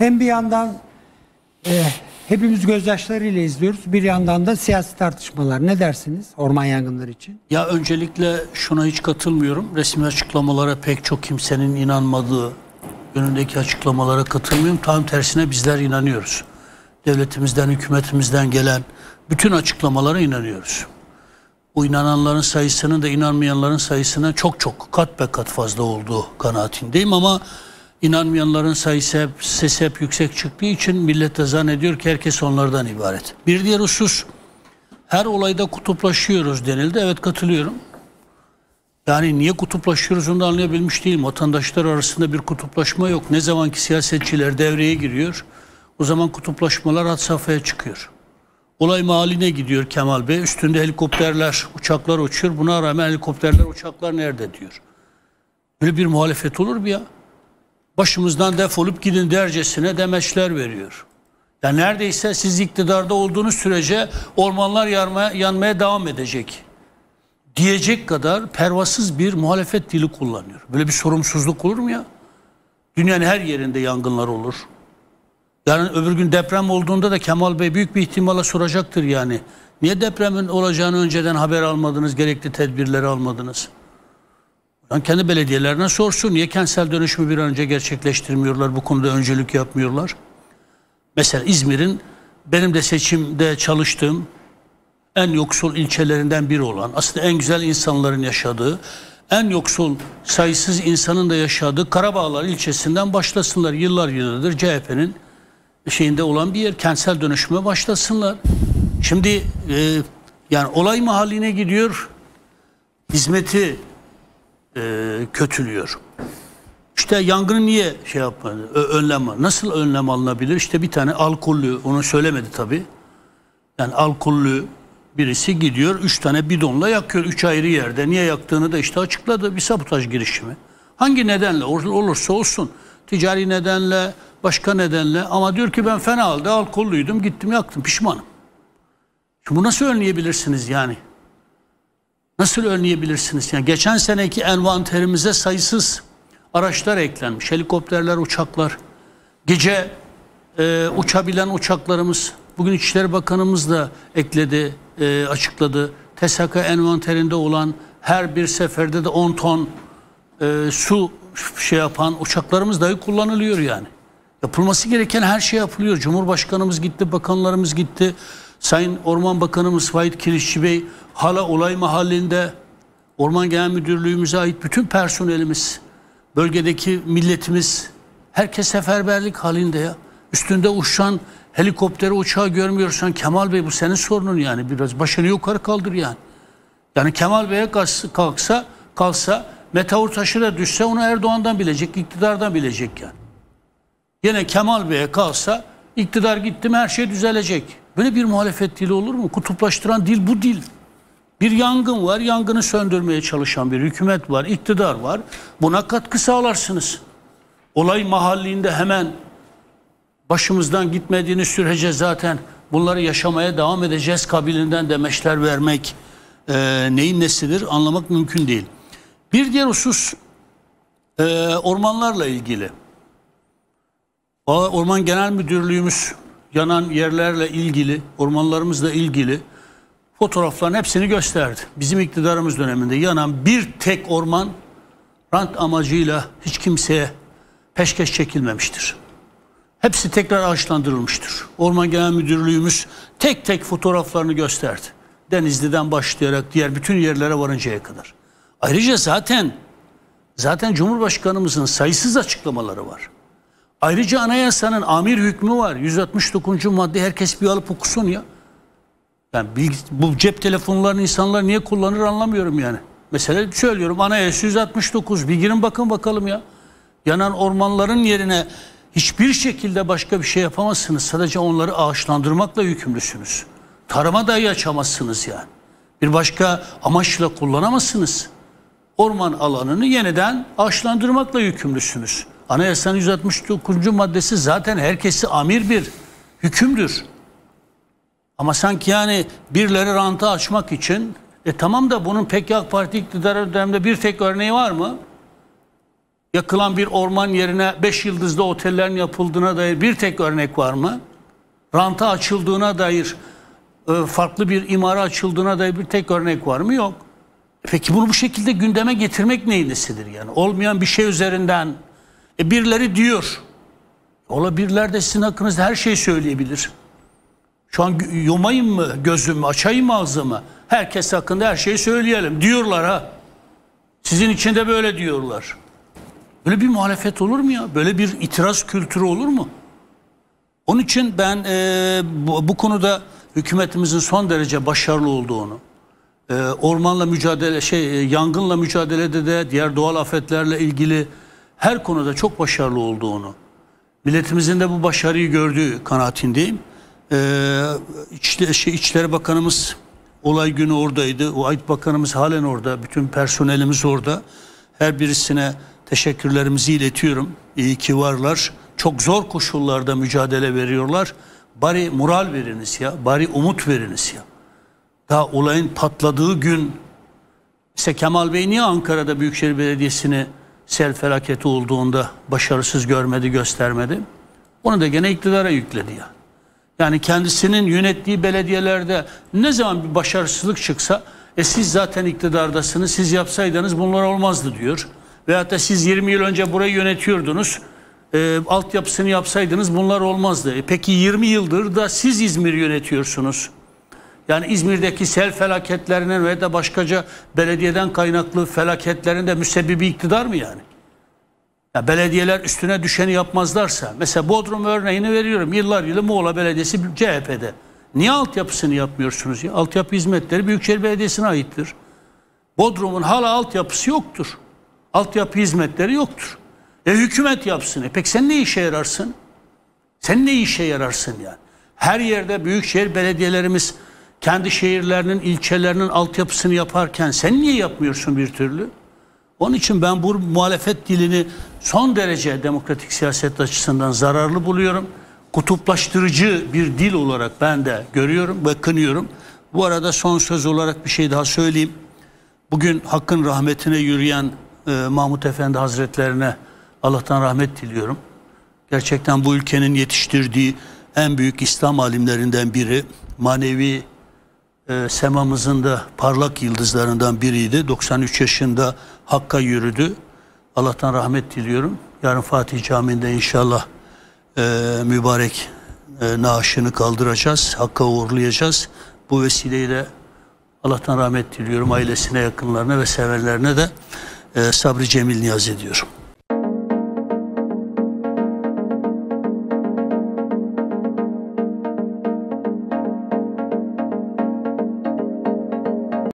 Hem bir yandan e, hepimiz gözyaşlarıyla izliyoruz. Bir yandan da siyasi tartışmalar. Ne dersiniz orman yangınları için? Ya öncelikle şuna hiç katılmıyorum. Resmi açıklamalara pek çok kimsenin inanmadığı yönündeki açıklamalara katılmıyorum. Tam tersine bizler inanıyoruz. Devletimizden, hükümetimizden gelen bütün açıklamalara inanıyoruz. Bu inananların sayısının da inanmayanların sayısına çok çok kat be kat fazla olduğu kanaatindeyim ama İnanmayanların sayısı hep, sesi hep yüksek çıktığı için millet de zannediyor ki herkes onlardan ibaret. Bir diğer husus her olayda kutuplaşıyoruz denildi. Evet katılıyorum. Yani niye kutuplaşıyoruz onu da anlayabilmiş değilim. Vatandaşlar arasında bir kutuplaşma yok. Ne zamanki siyasetçiler devreye giriyor o zaman kutuplaşmalar had safhaya çıkıyor. Olay mahalline gidiyor Kemal Bey. Üstünde helikopterler, uçaklar uçuyor. Buna rağmen helikopterler, uçaklar nerede diyor. Böyle bir muhalefet olur mu ya? başımızdan defolup gidin dercesine demeçler veriyor. Ya neredeyse siz iktidarda olduğunuz sürece ormanlar yanmaya, yanmaya devam edecek diyecek kadar pervasız bir muhalefet dili kullanıyor. Böyle bir sorumsuzluk olur mu ya? Dünyanın her yerinde yangınlar olur. Yarın öbür gün deprem olduğunda da Kemal Bey büyük bir ihtimalle soracaktır yani. Niye depremin olacağını önceden haber almadınız, gerekli tedbirleri almadınız? Yani kendi belediyelerine sorsun. Niye kentsel dönüşümü bir an önce gerçekleştirmiyorlar? Bu konuda öncelik yapmıyorlar. Mesela İzmir'in benim de seçimde çalıştığım en yoksul ilçelerinden biri olan, aslında en güzel insanların yaşadığı, en yoksul sayısız insanın da yaşadığı Karabağlar ilçesinden başlasınlar. Yıllar yıllardır CHP'nin şeyinde olan bir yer. Kentsel dönüşüme başlasınlar. Şimdi e, yani olay mahalline gidiyor. Hizmeti e, kötülüyor. İşte yangını niye şey yapmadı? Önlem nasıl önlem alınabilir? İşte bir tane alkollü onu söylemedi tabi. Yani alkollü birisi gidiyor üç tane bidonla yakıyor üç ayrı yerde. Niye yaktığını da işte açıkladı bir sabotaj girişimi. Hangi nedenle olursa olsun ticari nedenle başka nedenle ama diyor ki ben fena halde alkollüydüm gittim yaktım pişmanım. Şimdi bu nasıl önleyebilirsiniz yani? Nasıl önleyebilirsiniz? Yani geçen seneki envanterimize sayısız araçlar eklenmiş. Helikopterler, uçaklar. Gece e, uçabilen uçaklarımız. Bugün İçişleri Bakanımız da ekledi, e, açıkladı. TSK envanterinde olan her bir seferde de 10 ton e, su şey yapan uçaklarımız dahi kullanılıyor yani. Yapılması gereken her şey yapılıyor. Cumhurbaşkanımız gitti, bakanlarımız gitti. Sayın Orman Bakanımız Fahit Kirişçi Bey hala olay mahallinde Orman Genel Müdürlüğümüze ait bütün personelimiz, bölgedeki milletimiz herkes seferberlik halinde ya. Üstünde uçan helikopteri uçağı görmüyorsan Kemal Bey bu senin sorunun yani biraz başını yukarı kaldır yani. Yani Kemal Bey'e kalksa kalsa meteor taşıyla düşse onu Erdoğan'dan bilecek, iktidardan bilecek yani. Yine Kemal Bey'e kalsa iktidar gitti mi her şey düzelecek. Böyle bir muhalefet dili olur mu? Kutuplaştıran dil bu dil. Bir yangın var, yangını söndürmeye çalışan bir hükümet var, iktidar var. Buna katkı sağlarsınız. Olay mahallinde hemen başımızdan gitmediğini sürece zaten bunları yaşamaya devam edeceğiz kabilinden demeçler vermek e, neyin nesidir anlamak mümkün değil. Bir diğer husus e, ormanlarla ilgili. Orman Genel Müdürlüğümüz yanan yerlerle ilgili, ormanlarımızla ilgili fotoğrafların hepsini gösterdi. Bizim iktidarımız döneminde yanan bir tek orman rant amacıyla hiç kimseye peşkeş çekilmemiştir. Hepsi tekrar ağaçlandırılmıştır. Orman Genel Müdürlüğümüz tek tek fotoğraflarını gösterdi. Denizli'den başlayarak diğer bütün yerlere varıncaya kadar. Ayrıca zaten zaten Cumhurbaşkanımızın sayısız açıklamaları var. Ayrıca anayasanın amir hükmü var. 169. madde herkes bir alıp okusun ya. Ben yani bu cep telefonlarını insanlar niye kullanır anlamıyorum yani. Mesela söylüyorum anayasa 169 bir girin bakın bakalım ya. Yanan ormanların yerine hiçbir şekilde başka bir şey yapamazsınız. Sadece onları ağaçlandırmakla yükümlüsünüz. Tarıma dahi açamazsınız yani. Bir başka amaçla kullanamazsınız. Orman alanını yeniden ağaçlandırmakla yükümlüsünüz. Anayasanın 169. maddesi zaten herkesi amir bir hükümdür. Ama sanki yani birileri rantı açmak için e tamam da bunun pek PKK Parti iktidarı döneminde bir tek örneği var mı? Yakılan bir orman yerine beş yıldızlı otellerin yapıldığına dair bir tek örnek var mı? Ranta açıldığına dair e, farklı bir imara açıldığına dair bir tek örnek var mı? Yok. E peki bunu bu şekilde gündeme getirmek neyin nesidir yani? Olmayan bir şey üzerinden e birileri diyor. Ola biriler de sizin hakkınızda her şeyi söyleyebilir. Şu an yumayım mı gözümü, açayım mı ağzımı? Herkes hakkında her şeyi söyleyelim diyorlar ha. Sizin içinde böyle diyorlar. Böyle bir muhalefet olur mu ya? Böyle bir itiraz kültürü olur mu? Onun için ben e, bu, bu konuda hükümetimizin son derece başarılı olduğunu, e, ormanla mücadele, şey e, yangınla mücadelede de diğer doğal afetlerle ilgili her konuda çok başarılı olduğunu, milletimizin de bu başarıyı gördüğü kanaatindeyim. Ee, şey, İçişleri Bakanımız olay günü oradaydı. O Ait Bakanımız halen orada. Bütün personelimiz orada. Her birisine teşekkürlerimizi iletiyorum. İyi ki varlar. Çok zor koşullarda mücadele veriyorlar. Bari moral veriniz ya. Bari umut veriniz ya. Daha olayın patladığı gün işte Kemal Bey niye Ankara'da Büyükşehir Belediyesi'ni sel felaketi olduğunda başarısız görmedi, göstermedi. Onu da gene iktidara yükledi ya. Yani kendisinin yönettiği belediyelerde ne zaman bir başarısızlık çıksa e siz zaten iktidardasınız, siz yapsaydınız bunlar olmazdı diyor. Veyahut da siz 20 yıl önce burayı yönetiyordunuz, e, altyapısını yapsaydınız bunlar olmazdı. E peki 20 yıldır da siz İzmir yönetiyorsunuz. Yani İzmir'deki sel felaketlerinin ve de başkaca belediyeden kaynaklı felaketlerin de müsebbibi iktidar mı yani? Ya belediyeler üstüne düşeni yapmazlarsa, mesela Bodrum örneğini veriyorum. Yıllar yılı Muğla Belediyesi CHP'de. Niye altyapısını yapmıyorsunuz ya? Altyapı hizmetleri Büyükşehir Belediyesi'ne aittir. Bodrum'un hala altyapısı yoktur. Altyapı hizmetleri yoktur. E hükümet yapsın. E peki sen ne işe yararsın? Sen ne işe yararsın yani? Her yerde büyükşehir belediyelerimiz kendi şehirlerinin, ilçelerinin altyapısını yaparken sen niye yapmıyorsun bir türlü? Onun için ben bu muhalefet dilini son derece demokratik siyaset açısından zararlı buluyorum. Kutuplaştırıcı bir dil olarak ben de görüyorum bakınıyorum. Bu arada son söz olarak bir şey daha söyleyeyim. Bugün Hakk'ın rahmetine yürüyen e, Mahmut Efendi Hazretlerine Allah'tan rahmet diliyorum. Gerçekten bu ülkenin yetiştirdiği en büyük İslam alimlerinden biri, manevi e, semamızın da parlak yıldızlarından biriydi. 93 yaşında Hakk'a yürüdü. Allah'tan rahmet diliyorum. Yarın Fatih Camii'nde inşallah e, mübarek e, naaşını kaldıracağız. Hakk'a uğurlayacağız. Bu vesileyle Allah'tan rahmet diliyorum. Ailesine, yakınlarına ve severlerine de e, sabrı cemil niyaz ediyorum.